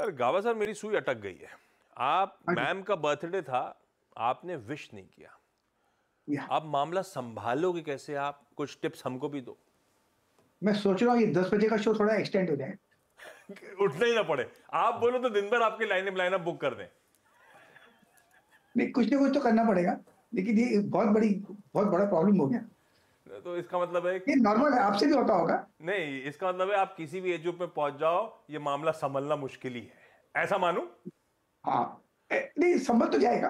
यार गावा सर मेरी सुई अटक गई है आप हाँ मैम का बर्थडे था आपने विश नहीं किया आप मामला संभालोगे कैसे आप कुछ टिप्स हमको भी दो मैं सोच रहा हूँ ये दस बजे का शो थोड़ा एक्सटेंड हो जाए उठना ही ना पड़े आप बोलो तो दिन भर आपकी लाइन लाइन बुक कर दें नहीं कुछ ना कुछ तो करना पड़ेगा लेकिन ये बहुत बड़ी बहुत बड़ा प्रॉब्लम हो गया तो इसका मतलब है ये नॉर्मल है आपसे भी होता होगा नहीं इसका मतलब है आप किसी भी एज ग्रुप में पहुंच जाओ ये मामला संभलना मुश्किल ही है ऐसा मानू हाँ नहीं संभल तो जाएगा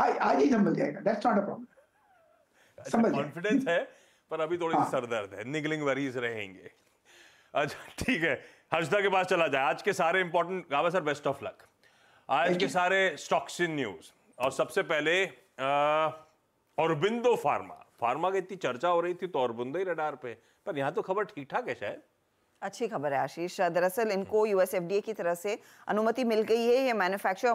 आ, आज ही संभल जाएगा that's not a problem confidence है पर अभी थोड़ी हाँ. सर दर्द है निगलिंग वरीज रहेंगे अच्छा ठीक है हर्षदा के पास चला जाए आज के सारे इंपॉर्टेंट गावा सर बेस्ट ऑफ लक आज के सारे स्टॉक्स इन न्यूज और सबसे पहले अरबिंदो फार्मा फार्मा की इतनी चर्चा हो रही थी तो और बुंदे रडार पे पर यहाँ तो खबर ठीक ठाक है शायद अच्छी खबर है आशीष दरअसल इनको यूएसएफडीए की तरफ से अनुमति मिल गई है ये मैन्युफैक्चर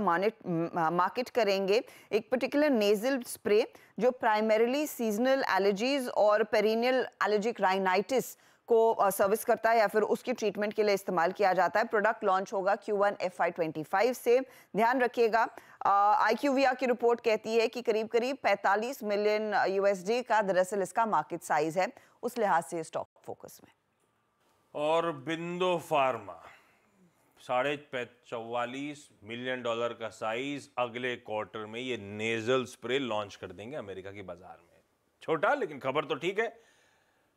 मार्केट करेंगे एक पर्टिकुलर नेजल स्प्रे जो प्राइमरीली सीजनल एलर्जीज और पेरिनियल एलर्जिक राइनाइटिस को सर्विस करता है या फिर उसकी ट्रीटमेंट के लिए इस्तेमाल किया जाता है प्रोडक्ट लॉन्च होगा Q one F I twenty five से ध्यान रखिएगा आई क्यू वी आर की रिपोर्ट कहती है कि करीब करीब 45 मिलियन यूएसडी का दरअसल इसका मार्केट साइज है उस लिहाज से स्टॉक फोकस में और बिंदो फार्मा साढ़े चौवालीस मिलियन डॉलर का साइज अगले क्वार्टर में ये नेजल स्प्रे लॉन्च कर देंगे अमेरिका के बाजार में छोटा लेकिन खबर तो ठीक है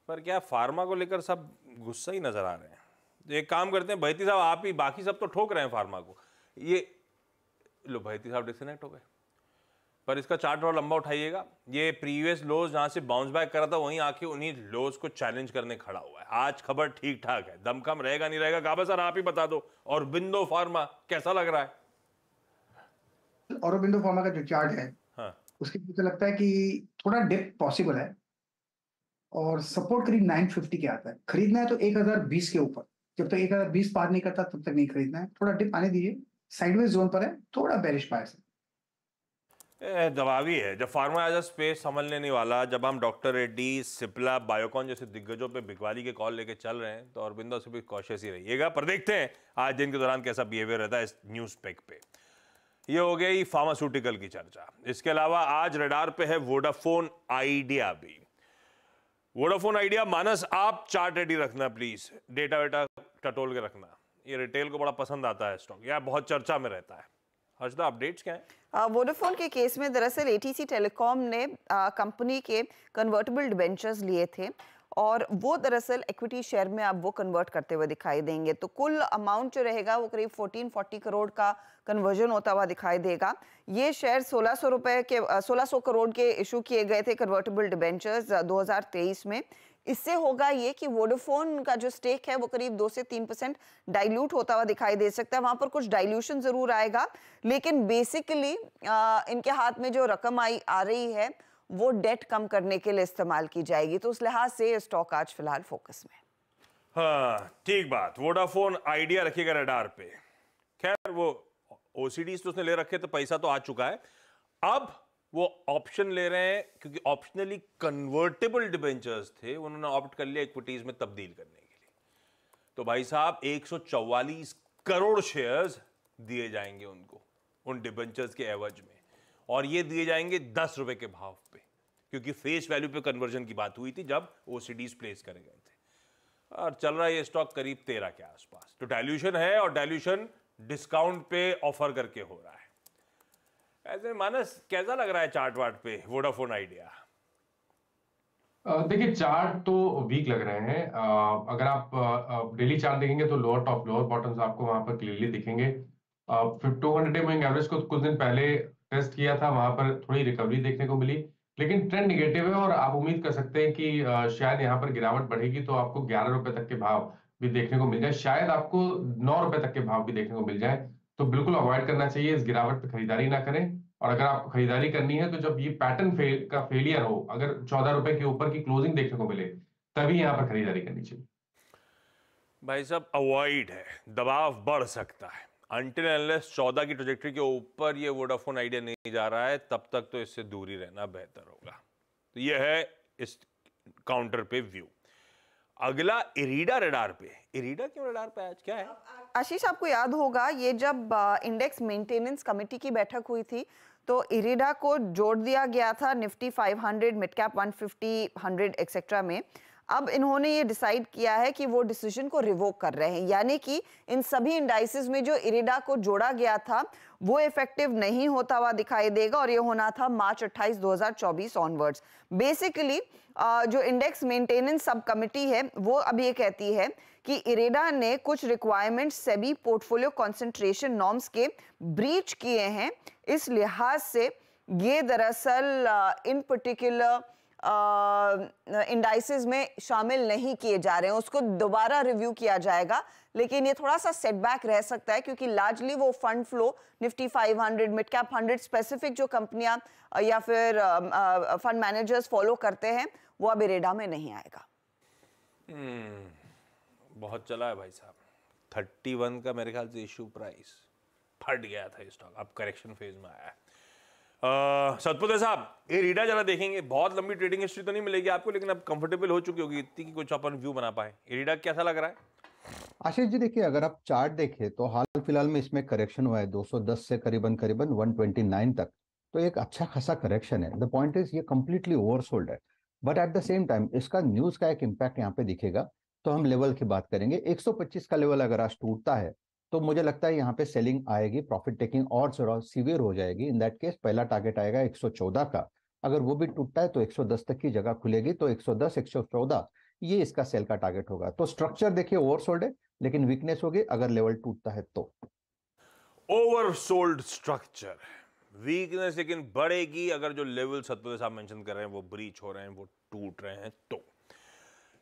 पर क्या फार्मा को लेकर सब गुस्सा ही नज़र आ रहे हैं तो एक काम करते हैं भैती साहब आप ही बाकी सब तो ठोक रहे हैं फार्मा को ये लो भैती साहब डिसनेक्ट हो गए पर इसका चार्ट और लंबा उठाइएगा ये प्रीवियस लोज जहां से बाउंस बैक करा था वहीं आके उन्हीं लोज को चैलेंज करने खड़ा हुआ है आज खबर ठीक ठाक है दमखम रहेगा नहीं रहेगा काबा सर आप ही बता दो और बिंदो फार्मा कैसा लग रहा है और बिंदो फार्मा का जो चार्ट है हाँ। उसके मुझे लगता है कि थोड़ा डिप पॉसिबल है और सपोर्ट करीब 950 के आता है खरीदना है तो 1020 के ऊपर जब तक तो 1020 पार नहीं करता तब तक नहीं खरीदना है थोड़ा डिप आने दीजिए साइडवेज जोन पर है थोड़ा बैरिश बायस है दबावी है जब फार्मा एज अ स्पेस संभलने लेने वाला जब हम डॉक्टर रेड्डी सिप्ला बायोकॉन जैसे दिग्गजों पे बिकवाली के कॉल लेके चल रहे हैं तो अरबिंदो से भी कॉशियस ही रहिएगा पर देखते हैं आज दिन के दौरान कैसा बिहेवियर रहता है इस न्यूज़ पैक पे ये हो गई फार्मास्यूटिकल की चर्चा इसके अलावा आज रडार पे है वोडाफोन आइडिया भी वोडाफोन आइडिया मानस आप चार्ट रेडी रखना प्लीज डेटा वेटा टटोल के रखना ये रिटेल को बड़ा पसंद आता है स्टॉक या बहुत चर्चा में रहता है हर्षदा अपडेट्स क्या है वोडाफोन के केस में दरअसल एटीसी टेलीकॉम ने कंपनी के कन्वर्टेबल डिबेंचर्स लिए थे और वो दरअसल इक्विटी शेयर में आप वो कन्वर्ट करते हुए दिखाई देंगे तो कुल अमाउंट जो रहेगा वो करीब 1440 करोड़ का कन्वर्जन होता हुआ दिखाई देगा ये शेयर सोलह सौ रुपये के सोलह सौ करोड़ के इशू किए गए थे कन्वर्टेबल डिबेंचर्स 2023 में इससे होगा ये कि वोडोफोन का जो स्टेक है वो करीब दो से तीन परसेंट डाइल्यूट होता हुआ दिखाई दे सकता है वहां पर कुछ डाइल्यूशन ज़रूर आएगा लेकिन बेसिकली इनके हाथ में जो रकम आई आ रही है वो डेट कम करने के लिए इस्तेमाल की जाएगी तो उस लिहाज से स्टॉक आज फिलहाल फोकस में हाँ, ठीक हाँ बात वोडाफोन आइडिया रखिएगा रडार पे खैर वो ओसीडीज तो उसने ले रखे तो पैसा तो आ चुका है अब वो ऑप्शन ले रहे हैं क्योंकि ऑप्शनली कन्वर्टेबल डिबेंचर्स थे उन्होंने ऑप्ट कर लिया इक्विटीज में तब्दील करने के लिए तो भाई साहब 144 करोड़ शेयर्स दिए जाएंगे उनको उन डिबेंचर्स के एवज में और ये दिए जाएंगे दस रुपए के भाव पे क्योंकि फेस वैल्यू पे कन्वर्जन की बात हुई थी जब ओ प्लेस करे गए थे और चल रहा है ये स्टॉक करीब तेरह के आसपास तो डायल्यूशन है और डायल्यूशन डिस्काउंट पे ऑफर करके हो रहा है ऐसे मानस कैसा लग रहा है चार्ट वार्ट पे वोडाफोन आइडिया देखिए चार्ट तो वीक लग रहे हैं अगर आप डेली चार्ट देखेंगे तो लोअर टॉप लोअर बॉटम्स आपको वहां पर क्लियरली दिखेंगे two hundred day moving average को कुछ दिन पहले टेस्ट किया था वहां पर थोड़ी रिकवरी देखने को मिली लेकिन ट्रेंड निगेटिव है और आप उम्मीद कर सकते हैं कि शायद यहाँ पर गिरावट बढ़ेगी तो आपको ग्यारह रुपए तक के भाव भी देखने को मिल जाए शायद आपको नौ रुपए तक के भाव भी देखने को मिल जाए तो बिल्कुल अवॉइड करना चाहिए इस गिरावट पर खरीदारी ना करें और अगर आपको खरीदारी करनी है तो जब ये पैटर्न फेल का फेलियर हो अगर चौदह रुपए के ऊपर की क्लोजिंग देखने को मिले तभी यहाँ पर खरीदारी करनी चाहिए भाई साहब अवॉइड है दबाव बढ़ सकता है अनटिल एनलेस चौदह की प्रोजेक्ट्री के ऊपर ये वोडाफोन आइडिया नहीं जा रहा है तब तक तो इससे दूरी रहना बेहतर होगा तो ये है इस काउंटर पे व्यू अगला इरीडा रडार पे इरीडा क्यों रडार पे आज क्या है आशीष आपको याद होगा ये जब इंडेक्स मेंटेनेंस कमेटी की बैठक हुई थी तो इरीडा को जोड़ दिया गया था निफ्टी 500 मिड कैप 150 100 एक्सेट्रा में अब इन्होंने ये डिसाइड किया है कि वो डिसीजन को रिवोक कर रहे हैं यानी कि इन सभी इंडाइसिस में जो इरिडा को जोड़ा गया था वो इफेक्टिव नहीं होता हुआ दिखाई देगा और ये होना था मार्च 28 2024 ऑनवर्ड्स बेसिकली जो इंडेक्स मेंटेनेंस सब कमिटी है वो अब ये कहती है कि इरेडा ने कुछ requirement SEBI portfolio concentration norms के ब्रीच किए हैं इस लिहाज से ये दरअसल इन पर्टिकुलर इंडाइसिस में शामिल नहीं किए जा रहे हैं उसको दोबारा रिव्यू किया जाएगा लेकिन ये थोड़ा सा सेटबैक रह सकता है क्योंकि लार्जली वो fund flow Nifty 500 mid cap 100 specific जो कंपनियां या फिर फंड मैनेजर्स फॉलो करते हैं वो अब इरेडा में नहीं आएगा hmm, बहुत चला है भाई साहब थर्टी का मेरे ख्याल से इशू प्राइस फट गया था स्टॉक अब करेक्शन फेज में आया है सतपुते साहब ये रीडा जरा देखेंगे बहुत लंबी ट्रेडिंग हिस्ट्री तो नहीं मिलेगी आपको लेकिन अब कंफर्टेबल हो चुकी होगी इतनी की कुछ अपन व्यू बना पाए ये रीडा कैसा लग रहा है आशीष जी देखिए अगर आप चार्ट देखें तो हाल फिलहाल में इसमें करेक्शन हुआ है 210 से करीबन करीबन 129 तक तो एक अच्छा खासा करेक्शन है द पॉइंट इज ये कम्प्लीटली ओवरसोल्ड है but at the same time इसका न्यूज का एक इम्पैक्ट यहाँ पे दिखेगा तो हम लेवल की बात करेंगे 125 का लेवल अगर आज टूटता है तो मुझे लगता है यहाँ पे सेलिंग आएगी प्रॉफिट टेकिंग और थोड़ा सीवियर हो जाएगी इन दैट केस पहला टारगेट आएगा 114 का अगर वो भी टूटता है तो 110 तक की जगह खुलेगी तो 110 114 ये इसका सेल का टारगेट होगा तो स्ट्रक्चर देखिए ओवरसोल्ड है लेकिन वीकनेस होगी अगर लेवल टूटता है तो ओवरसोल्ड स्ट्रक्चर वीकनेस लेकिन बढ़ेगी अगर जो लेवल सत्तू साहब मेंशन कर रहे हैं वो ब्रीच हो रहे हैं वो टूट रहे हैं तो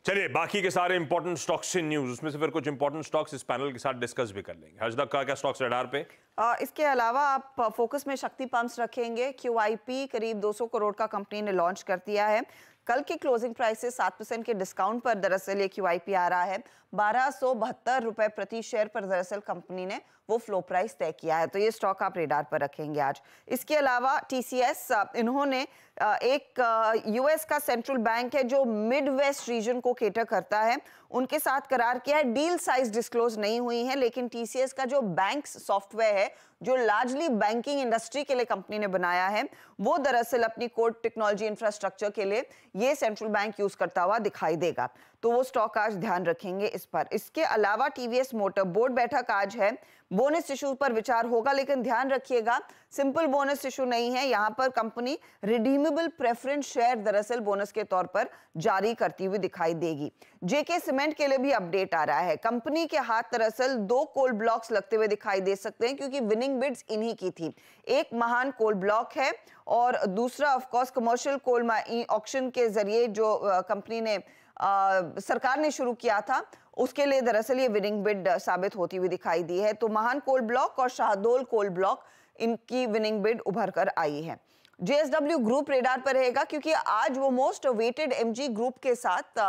चलिए बाकी के सारे इंपॉर्टेंट स्टॉक्स इन न्यूज उसमें से फिर कुछ इंपॉर्टेंट स्टॉक्स इस पैनल के साथ डिस्कस भी कर लेंगे हर्षदा का क्या स्टॉक्स रडार पे इसके अलावा आप फोकस में शक्ति पंप्स रखेंगे क्यू करीब 200 करोड़ का कंपनी ने लॉन्च कर दिया है कल की क्लोजिंग प्राइस से सात परसेंट के डिस्काउंट पर दरअसल ये क्यू आ रहा है बारह सौ बहत्तर रुपए प्रति शेयर पर दरअसल कंपनी ने वो फ्लो प्राइस तय किया है तो ये स्टॉक आप रेडार पर रखेंगे आज इसके अलावा टीसीएस इन्होंने एक यूएस का सेंट्रल बैंक है जो मिड वेस्ट रीजन को केटर करता है उनके साथ करार किया है डील साइज डिस्क्लोज नहीं हुई है लेकिन टीसीएस का जो बैंक सॉफ्टवेयर है जो लार्जली बैंकिंग इंडस्ट्री के लिए कंपनी ने बनाया है वो दरअसल अपनी कोर्ट टेक्नोलॉजी इंफ्रास्ट्रक्चर के लिए ये सेंट्रल बैंक यूज करता हुआ दिखाई देगा तो वो स्टॉक आज ध्यान रखेंगे इस पर इसके अलावा टीवीएस मोटर बोर्ड बैठक आज है बोनस इशू पर विचार होगा लेकिन ध्यान रखिएगा सिंपल बोनस इशू नहीं है यहाँ पर कंपनी रिडीमेबल प्रेफरेंस शेयर दरअसल बोनस के तौर पर जारी करती हुई दिखाई देगी जेके सीमेंट के लिए भी अपडेट आ रहा है कंपनी के हाथ दरअसल दो कोल ब्लॉक्स लगते हुए दिखाई दे सकते हैं क्योंकि विनिंग विनिंग बिड्स इन्हीं की थी एक महान कोल ब्लॉक है और दूसरा of course commercial coal auction के जरिए जो कंपनी ने आ, सरकार ने शुरू किया था उसके लिए दरअसल ये विनिंग बिड साबित होती हुई दिखाई दी है तो महान कोल ब्लॉक और शाहदोल कोल ब्लॉक इनकी विनिंग बिड उभर कर आई है जेएसडब्ल्यू ग्रुप रेडार पर रहेगा क्योंकि आज वो मोस्ट वेटेड एमजी ग्रुप के साथ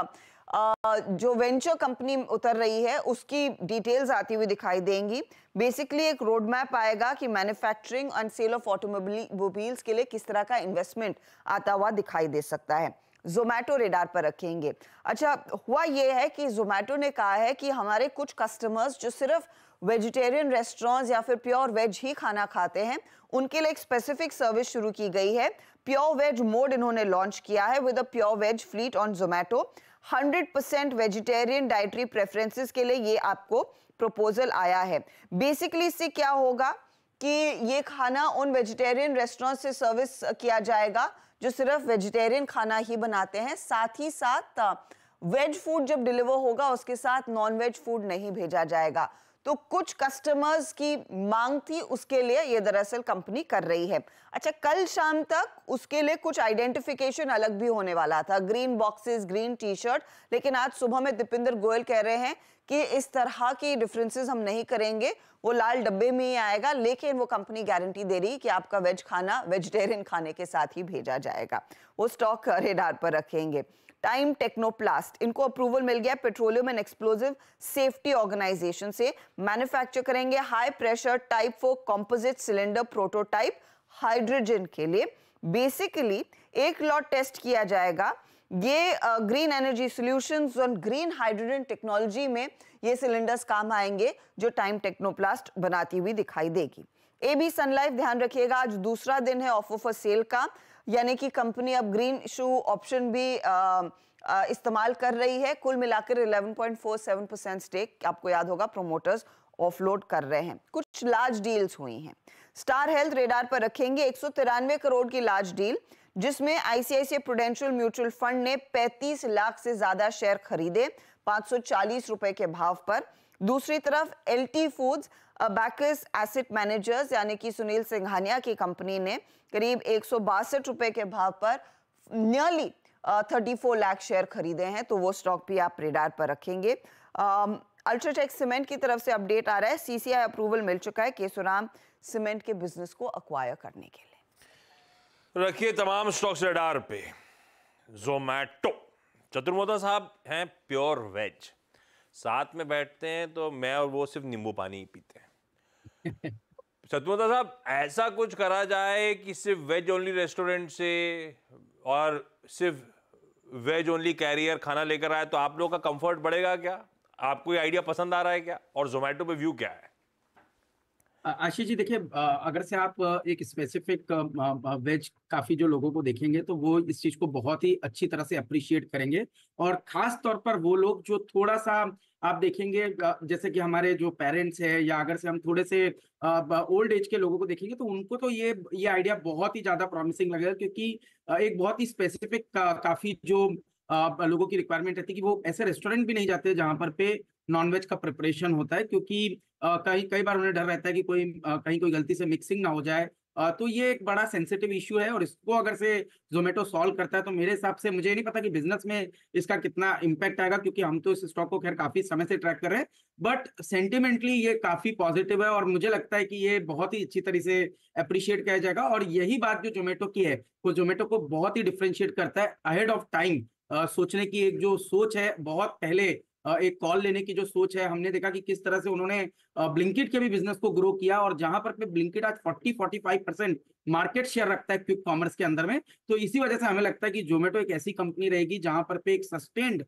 जो वेंचर कंपनी उतर रही है उसकी डिटेल्स आती हुई दिखाई देंगी बेसिकली एक रोड मैप आएगा कि manufacturing and sale of automobiles के लिए किस तरह का इन्वेस्टमेंट आता हुआ दिखाई दे सकता है जोमैटो रेडार पर रखेंगे अच्छा हुआ ये है कि जोमैटो ने कहा है कि हमारे कुछ कस्टमर्स जो सिर्फ वेजिटेरियन रेस्टोरेंट्स या फिर प्योर वेज ही खाना खाते हैं उनके लिए एक स्पेसिफिक सर्विस शुरू की गई है प्योर वेज मोड इन्होंने लॉन्च किया है with a pure veg fleet on Zomato 100 percent vegetarian dietary preferences के लिए ये आपको प्रपोजल आया है बेसिकली इससे क्या होगा कि ये खाना उन वेजिटेरियन रेस्टोरेंट से सर्विस किया जाएगा जो सिर्फ वेजिटेरियन खाना ही बनाते हैं साथ ही साथ वेज फूड जब डिलीवर होगा उसके साथ नॉन वेज फूड नहीं भेजा जाएगा तो कुछ कस्टमर्स की मांग थी उसके लिए ये दरअसल कंपनी कर रही है अच्छा कल शाम तक उसके लिए कुछ आइडेंटिफिकेशन अलग भी होने वाला था green boxes green T shirt लेकिन आज सुबह में दीपेंद्र गोयल कह रहे हैं कि इस तरह की डिफरेंसेस हम नहीं करेंगे वो लाल डब्बे में ही आएगा लेकिन वो कंपनी गारंटी दे रही कि आपका वेज खाना वेजिटेरियन खाने के साथ ही भेजा जाएगा वो स्टॉक रेडार पर रखेंगे टाइम टेक्नोप्लास्ट इनको अप्रूवल मिल गया petroleum and explosive safety organisation से मैन्युफैक्चर करेंगे high pressure type four composite cylinder prototype hydrogen के लिए बेसिकली एक लॉट टेस्ट किया जाएगा ये ग्रीन एनर्जी सॉल्यूशंस और ग्रीन हाइड्रोजन टेक्नोलॉजी में ये सिलेंडर्स काम आएंगे जो टाइम टेक्नोप्लास्ट बनाती हुई दिखाई देगी ए बी सनलाइफ ध्यान रखिएगा आज दूसरा दिन है ऑफ ऑफर सेल का यानी कि कंपनी अब ग्रीन शू ऑप्शन भी इस्तेमाल कर रही है कुल मिलाकर 11.47 परसेंट स्टेक आपको याद होगा प्रोमोटर्स ऑफलोड कर रहे हैं कुछ लार्ज डील्स हुई हैं स्टार हेल्थ रेडार पर रखेंगे एक करोड़ की लार्ज डील जिसमें आईसीआईसी प्रोडेंशियल म्यूचुअल फंड ने 35 लाख से ज्यादा शेयर खरीदे 540 रुपए के भाव पर दूसरी तरफ एल टी फूड्स बैकस एसेट मैनेजर्स यानी कि सुनील सिंघानिया की कंपनी ने करीब एक रुपए के भाव पर नियरली 34 लाख शेयर खरीदे हैं तो वो स्टॉक भी आप रेडार पर रखेंगे um, अल्ट्राटेक सीमेंट की तरफ से अपडेट आ रहा है सीसीआई अप्रूवल मिल चुका है केसुराम सीमेंट के बिजनेस को अक्वायर करने के लिए रखिए तमाम स्टॉक्स रेडार पे जोमैटो चतुर्मोदा साहब हैं प्योर वेज साथ में बैठते हैं तो मैं और वो सिर्फ नींबू पानी ही पीते हैं चतुर्मोदा साहब ऐसा कुछ करा जाए कि सिर्फ वेज ओनली रेस्टोरेंट से और सिर्फ वेज ओनली कैरियर खाना लेकर आए तो आप लोगों का कंफर्ट बढ़ेगा क्या आपको ये आइडिया पसंद आ रहा है क्या और जोमेटो पे व्यू क्या है आशीष जी देखिए अगर से आप एक स्पेसिफिक वेज काफी जो लोगों को देखेंगे तो वो इस चीज को बहुत ही अच्छी तरह से अप्रिशिएट करेंगे और खास तौर पर वो लोग जो थोड़ा सा आप देखेंगे जैसे कि हमारे जो पेरेंट्स हैं या अगर से हम थोड़े से ओल्ड एज के लोगों को देखेंगे तो उनको तो ये ये आइडिया बहुत ही ज्यादा प्रॉमिसिंग लगेगा क्योंकि एक बहुत ही स्पेसिफिक का, काफी जो लोगों की रिक्वायरमेंट रहती है कि वो ऐसे रेस्टोरेंट भी नहीं जाते जहाँ पर पे नॉनवेज का प्रिपरेशन होता है क्योंकि कहीं कई बार उन्हें डर रहता है कि कोई कहीं कोई गलती से मिक्सिंग ना हो जाए तो ये एक बड़ा सेंसिटिव इश्यू है और इसको अगर से जोमेटो सॉल्व करता है तो मेरे हिसाब से मुझे नहीं पता कि बिजनेस में इसका कितना इम्पैक्ट आएगा क्योंकि हम तो इस स्टॉक को खैर काफी समय से ट्रैक कर रहे हैं बट सेंटिमेंटली ये काफी पॉजिटिव है और मुझे लगता है कि ये बहुत ही अच्छी तरह से अप्रिशिएट किया जाएगा और यही बात जो जोमेटो की है वो जोमेटो को बहुत ही डिफ्रेंशिएट करता है अहेड ऑफ टाइम सोचने की एक जो सोच है बहुत पहले एक कॉल लेने की जो सोच है हमने देखा कि किस तरह से उन्होंने ब्लिंकिट के भी बिजनेस को ग्रो किया और जहां पर ब्लिंकिट आज 40 45 परसेंट मार्केट शेयर रखता है क्विक कॉमर्स के अंदर में तो इसी वजह से हमें लगता है कि जोमेटो एक ऐसी कंपनी रहेगी जहां पर पे एक सस्टेन्ड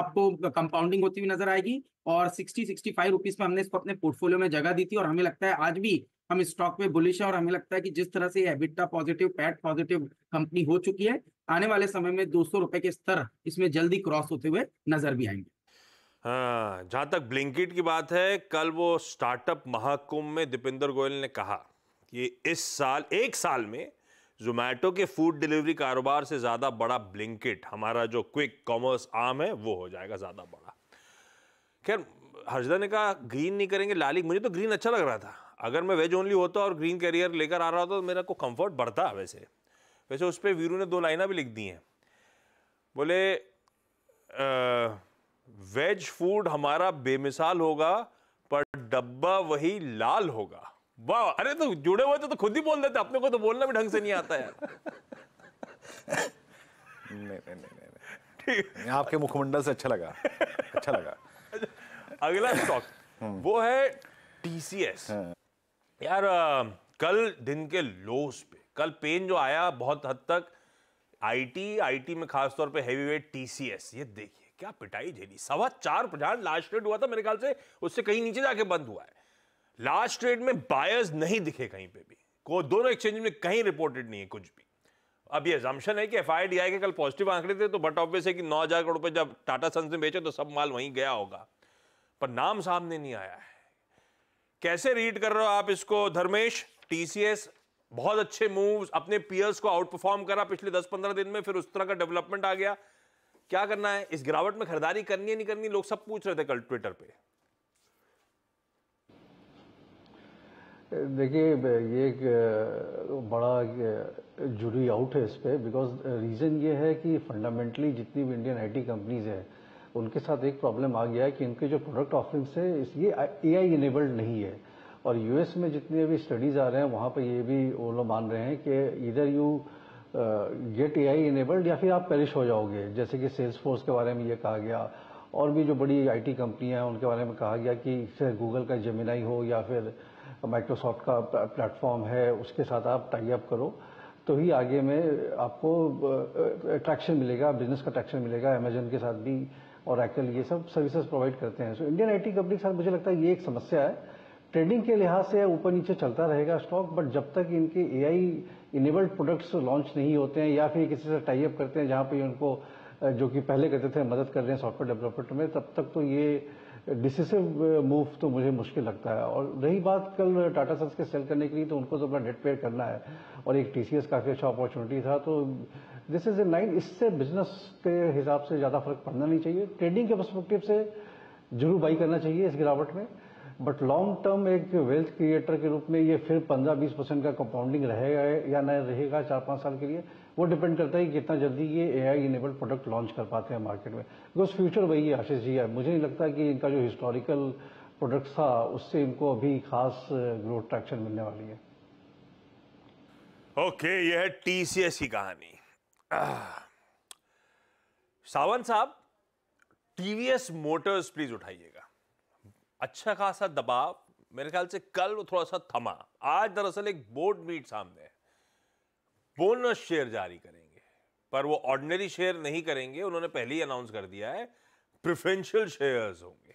आपको कंपाउंडिंग होती हुई नजर आएगी और सिक्सटी सिक्सटी फाइव रुपीज में हमने इसको अपने पोर्टफोलियो में जगह दी थी और हमें लगता है आज भी हम स्टॉक में बुलिश है और हमें लगता है कि जिस तरह से पॉजिटिव पैट पॉजिटिव कंपनी हो चुकी है आने वाले समय में दो सौ रुपए के स्तर इसमें जल्दी क्रॉस होते हुए नजर भी आएंगे हाँ जहां तक ब्लिंकिट की बात है कल वो स्टार्टअप महाकुंभ में दीपेंद्र गोयल ने कहा कि इस साल एक साल में जोमैटो के फूड डिलीवरी कारोबार से ज़्यादा बड़ा ब्लिंकिट हमारा जो क्विक कॉमर्स आम है वो हो जाएगा ज़्यादा बड़ा खैर हर्षदा ने कहा ग्रीन नहीं करेंगे लाली मुझे तो ग्रीन अच्छा लग रहा था अगर मैं वेज ओनली होता और ग्रीन करियर लेकर आ रहा होता तो मेरा को कंफर्ट बढ़ता वैसे वैसे उस पर वीरू ने दो लाइना भी लिख दी हैं बोले वेज फूड हमारा बेमिसाल होगा पर डब्बा वही लाल होगा वाह अरे तो जुड़े हुए तो, तो खुद ही बोल देते अपने को तो बोलना भी ढंग से नहीं आता यार नहीं नहीं नहीं नहीं ठीक आपके मुखमंडल से अच्छा लगा अच्छा लगा अगला स्टॉक हम्म। वो है टीसीएस हाँ। यार कल दिन के लोस पे कल पेन जो आया बहुत हद तक आईटी आईटी में खासतौर पे हैवी वेट टीसीएस ये देखिए क्या पिटाई झेली सवा चार प्रधान लास्ट ट्रेड हुआ था मेरे ख्याल से उससे कहीं नीचे जाके बंद हुआ है लास्ट ट्रेड में बायर्स नहीं दिखे कहीं पे भी को दोनों एक्सचेंज में कहीं रिपोर्टेड नहीं है कुछ भी अब ये एजम्पन है कि एफ आई के कल पॉजिटिव आंकड़े थे तो बट ऑब्वियस है कि नौ हजार करोड़ रुपए जब टाटा सन्स ने बेचे तो सब माल वहीं गया होगा पर नाम सामने नहीं आया है कैसे रीड कर रहे हो आप इसको धर्मेश टीसीएस बहुत अच्छे मूव्स अपने पीयर्स को आउट परफॉर्म करा पिछले 10-15 दिन में फिर उस तरह का डेवलपमेंट आ गया क्या करना है इस गिरावट में खरीदारी करनी है नहीं करनी लोग सब पूछ रहे थे कल ट्विटर पे देखिए ये एक बड़ा जुड़ी आउट है इस पर बिकॉज रीज़न ये है कि फंडामेंटली जितनी भी इंडियन आईटी कंपनीज हैं उनके साथ एक प्रॉब्लम आ गया है कि उनके जो प्रोडक्ट ऑफरिंग्स है ये एआई इनेबल्ड नहीं है और यूएस में जितने भी स्टडीज आ रहे हैं वहां पर ये भी वो लोग मान रहे हैं कि इधर you get A I enabled या फिर आप पेरिश हो जाओगे जैसे कि सेल्स फोर्स के बारे में ये कहा गया और भी जो बड़ी आईटी कंपनियां हैं उनके बारे में कहा गया कि फिर गूगल का जेमिनाई हो या फिर माइक्रोसॉफ्ट का प्लेटफॉर्म है उसके साथ आप टाई अप करो तो ही आगे में आपको अट्रैक्शन uh, मिलेगा बिजनेस का ट्रैक्शन मिलेगा अमेजन के साथ भी और एक्ल ये सब सर्विसेज प्रोवाइड करते हैं सो इंडियन आईटी कंपनी के साथ मुझे लगता है ये एक समस्या है ट्रेडिंग के लिहाज से ऊपर नीचे चलता रहेगा स्टॉक बट जब तक इनके एआई इनेबल्ड प्रोडक्ट्स लॉन्च नहीं होते हैं या फिर किसी से टाइप करते हैं जहां पे उनको जो कि पहले करते थे मदद कर रहे हैं सॉफ्टवेयर डेवलपमेंट में तब तक तो ये डिसिसिव मूव तो मुझे मुश्किल लगता है और रही बात कल टाटा सन्स के सेल करने के लिए तो उनको तो अपना डेट पेयर करना है और एक टीसीएस काफी अच्छा अपॉर्चुनिटी था तो दिस इज ए लाइन इससे बिजनेस के हिसाब से ज्यादा फर्क पड़ना नहीं चाहिए ट्रेडिंग के परस्पेक्टिव से जरूर बाई करना चाहिए इस गिरावट में बट लॉन्ग टर्म एक वेल्थ क्रिएटर के रूप में ये फिर 15-20 परसेंट का कंपाउंडिंग रहेगा या न रहेगा चार पांच साल के लिए वो डिपेंड करता है कि कितना जल्दी ये A I enabled product launch कर पाते हैं मार्केट में बिकॉज फ्यूचर वही है आशीष जी है मुझे नहीं लगता कि इनका जो हिस्टोरिकल प्रोडक्ट था उससे इनको अभी खास ग्रोथ ट्रैक्शन मिलने वाली है ओके okay, यह है टीसीएस की कहानी सावन साहब टीवीएस मोटर्स प्लीज उठाइएगा अच्छा खासा दबाव मेरे ख्याल से कल वो थोड़ा सा थमा आज दरअसल एक बोर्ड मीट सामने है बोनस शेयर जारी करेंगे पर वो ऑर्डिनरी शेयर नहीं करेंगे उन्होंने पहले ही अनाउंस कर दिया है प्रिफरेंशियल शेयर्स होंगे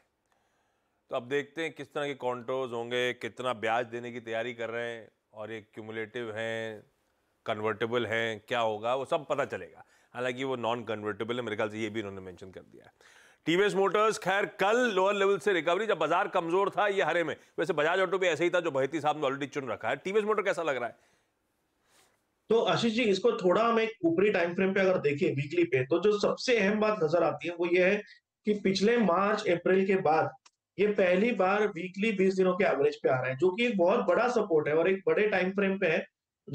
तो अब देखते हैं किस तरह के कॉन्ट्रोज होंगे कितना ब्याज देने की तैयारी कर रहे हैं और ये क्यूमुलेटिव हैं कन्वर्टेबल हैं क्या होगा वो सब पता चलेगा हालांकि वो नॉन कन्वर्टेबल है मेरे ख्याल से ये भी उन्होंने मेंशन कर दिया है टीवीएस मोटर्स खैर कल लोअर लेवल से रिकवरी जब बाजार कमजोर था ये हरे में वैसे बजाज ऑटो भी ऐसे ही था जो बहती साहब ने ऑलरेडी चुन रखा है टीवीएस मोटर कैसा लग रहा है तो आशीष जी इसको थोड़ा हम एक ऊपरी टाइम फ्रेम पे अगर देखें वीकली पे तो जो सबसे अहम बात नजर आती है वो ये है कि पिछले मार्च अप्रैल के बाद ये पहली बार वीकली बीस दिनों के एवरेज पे आ रहे हैं जो कि एक बहुत बड़ा सपोर्ट है और एक बड़े टाइम फ्रेम पे है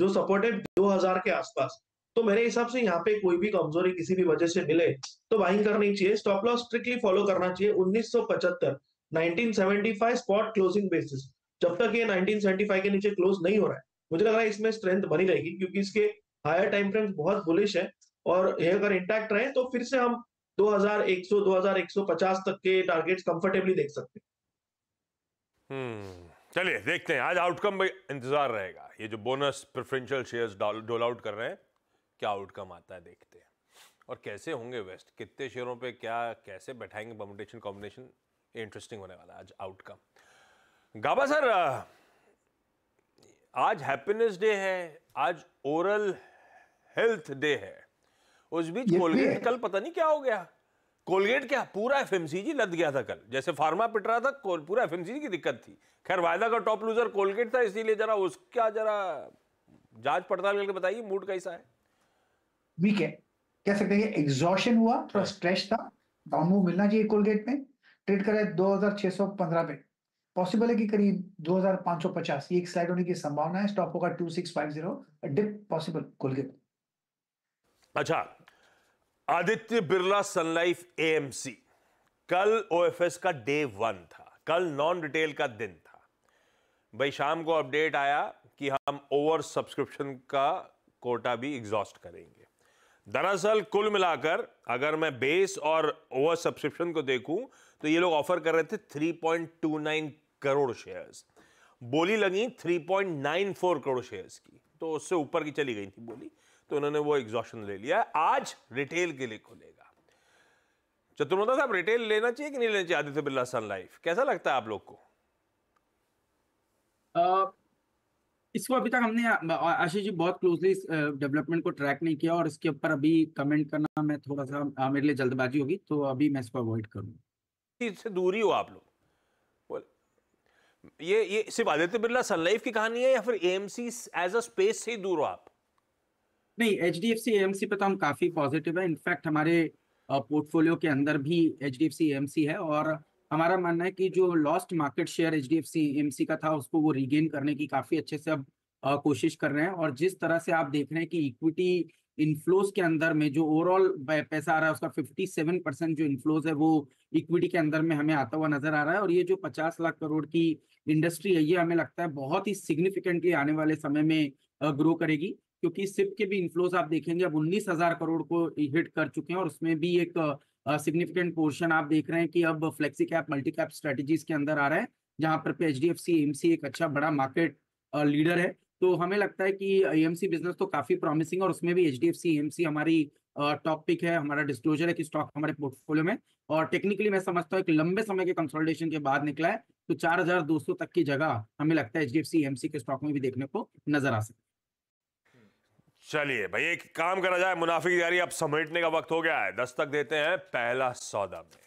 जो सपोर्ट है 2000 के आसपास तो मेरे हिसाब से यहाँ पे कोई भी कमजोरी किसी भी वजह से मिले तो बाइंग करनी चाहिए स्टॉप लॉस स्ट्रिक्टली फॉलो करना चाहिए उन्नीस 1975 1975 स्पॉट क्लोजिंग बेसिस जब तक ये 1975 के नीचे क्लोज नहीं हो रहा है मुझे लग रहा है इसमें स्ट्रेंथ बनी रहेगी क्योंकि इसके हायर टाइम फ्रेम बहुत बुलिश है और ये अगर इंटैक्ट रहे तो फिर से हम 2100 2150 तक के टारगेट्स कंफर्टेबली देख सकते हैं हम्म चलिए देखते हैं आज आउटकम भी इंतजार रहेगा ये जो bonus preferential shares dole out कर रहे हैं क्या आउटकम आता है देखते हैं और कैसे होंगे वेस्ट कितने शेयरों पे क्या कैसे बैठाएंगे कॉम्बिनेशन कॉम्बिनेशन इंटरेस्टिंग होने वाला आज आउटकम गाबा सर आज हैप्पीनेस डे है आज ओरल हेल्थ डे है उस बीच कोलगेट कल पता नहीं क्या हो गया कोलगेट क्या पूरा एफ जी लद गया था कल जैसे फार्मा पिट रहा था पूरा एफ की दिक्कत थी खैर वायदा का टॉप लूजर कोलगेट था इसीलिए जरा उसका जरा जांच पड़ताल करके बताइए मूड कैसा है वीक है कह सकते हैं एग्जॉशन हुआ थोड़ा स्ट्रेच था डाउन मूव मिलना चाहिए कोलगेट में ट्रेड करा है 2615 पे पॉसिबल है कि करीब 2550 ये एक स्लाइड होने की संभावना है स्टॉप होगा two six five zero dip possible Colgate अच्छा आदित्य बिरला सनलाइफ एएमसी कल ओएफएस का डे वन था कल नॉन रिटेल का दिन था भाई शाम को अपडेट आया कि हम ओवर सब्सक्रिप्शन का कोटा भी एग्जॉस्ट करेंगे दरअसल कुल मिलाकर अगर मैं बेस और ओवर सब्सक्रिप्शन को देखूं तो ये लोग ऑफर कर रहे थे 3.29 करोड़ शेयर्स बोली लगी 3.94 करोड़ शेयर्स की तो उससे ऊपर की चली गई थी बोली तो उन्होंने वो एग्जॉशन ले लिया आज रिटेल के लिए खुलेगा चतुर्मता साहब रिटेल लेना चाहिए कि नहीं लेना चाहिए आदित्य बिरला सन लाइफ कैसा लगता है आप लोग को इसको अभी तक हमने आशीष जी बहुत क्लोजली इस डेवलपमेंट को ट्रैक नहीं किया और इसके ऊपर अभी कमेंट करना मैं थोड़ा सा मेरे लिए जल्दबाजी होगी तो अभी मैं इसको अवॉइड करूँगा इससे दूरी हो आप लोग ये ये सिर्फ आदित्य बिरला सनलाइफ की कहानी है या फिर एएमसी एज अ स्पेस से दूर हो आप नहीं H D F C AMC पे तो हम काफी पॉजिटिव है इनफैक्ट हमारे पोर्टफोलियो के अंदर भी H D F C AMC है और हमारा मानना है कि जो lost market share H D F C M C का था उसको वो रिगेन करने की काफी अच्छे से अब कोशिश कर रहे हैं और जिस तरह से आप देख रहे हैं कि इक्विटी इनफ्लोज के अंदर में जो ओवरऑल पैसा आ रहा है उसका 57 परसेंट जो इनफ्लोज है वो इक्विटी के अंदर में हमें आता हुआ नजर आ रहा है और ये जो 50 लाख करोड़ की इंडस्ट्री है ये हमें लगता है बहुत ही सिग्निफिकेंटली आने वाले समय में ग्रो करेगी क्योंकि सिप के भी इन्फ्लोज आप देखेंगे अब उन्नीस हजार करोड़ को हिट कर चुके हैं और उसमें भी एक सिग्निफिकेंट पोर्शन आप देख रहे हैं कि अब flexi cap multi cap strategies के अंदर आ रहा है जहां पर पे एच डी एक अच्छा बड़ा मार्केट लीडर है तो हमें लगता है कि एएमसी बिजनेस तो काफी प्रॉमिसिंग और उसमें भी एच डी एफ सी हमारी टॉप पिक है हमारा डिस्क्लोजर है कि स्टॉक हमारे पोर्टफोलियो में और टेक्निकली मैं समझता हूँ एक लंबे समय के कंसोलिडेशन के बाद निकला है तो 4,200 तक की जगह हमें लगता है एच डी एफ सी के स्टॉक में भी देखने को नजर आ सकता है चलिए भाई एक काम करा जाए की तैयारी अब समेटने का वक्त हो गया है दस्तक देते हैं पहला सौदा में